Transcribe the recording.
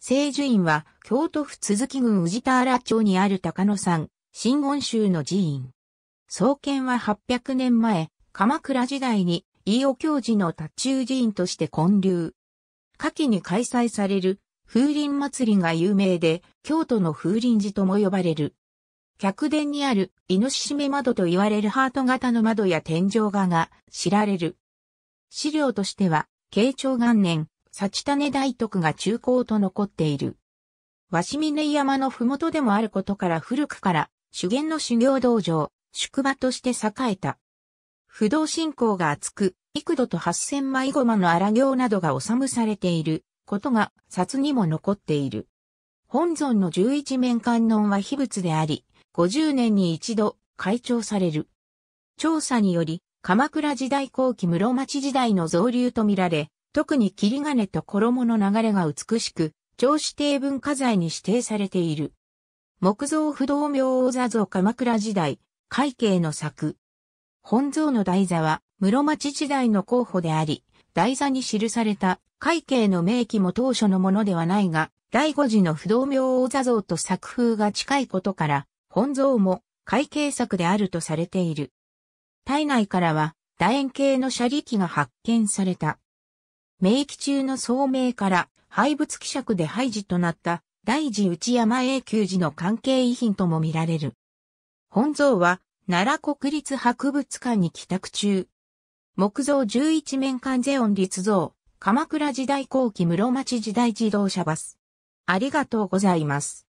聖樹院は、京都府鈴木郡宇治田原町にある高野山、新言宗の寺院。創建は800年前、鎌倉時代に、飯尾教授の立中寺院として建立。夏季に開催される、風鈴祭りが有名で、京都の風鈴寺とも呼ばれる。客殿にある、猪目窓と言われるハート型の窓や天井画が知られる。資料としては、慶長元年、幸種大徳が中高と残っている。鷲峰山の麓でもあることから古くから、修験の修行道場、宿場として栄えた。不動信仰が厚く、幾度と八千枚駒の荒行などが収むされていることが札にも残っている。本尊の十一面観音は秘仏であり、五十年に一度開帳される。調査により、鎌倉時代後期室町時代の造流とみられ、特に霧金と衣の流れが美しく、調子定文化財に指定されている。木造不動明王座像鎌倉時代、会計の作。本像の台座は、室町時代の候補であり、台座に記された会計の名記も当初のものではないが、第五次の不動明王座像と作風が近いことから、本像も会計作であるとされている。体内からは、楕円形の射力が発見された。明記中の聡明から廃仏希釈で廃寺となった大寺内山永久寺の関係遺品とも見られる。本像は奈良国立博物館に帰宅中。木造11面観世音立像、鎌倉時代後期室町時代自動車バス。ありがとうございます。